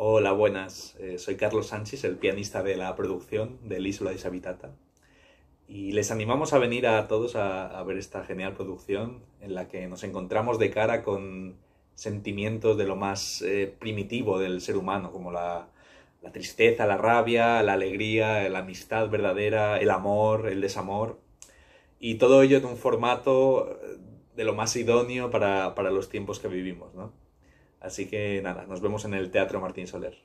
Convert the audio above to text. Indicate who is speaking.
Speaker 1: Hola, buenas. Eh, soy Carlos Sánchez, el pianista de la producción de Isla de Y les animamos a venir a todos a, ver esta genial producción en la que nos encontramos de cara con sentimientos de lo más eh, primitivo del ser humano, como la, tristeza, la rabia, la alegría, la amistad verdadera, el amor, el desamor. Y todo ello en un formato eh, de lo más idóneo para, para los tiempos que vivimos, ¿no? Así que nada, nos vemos en el Teatro Martín Soler.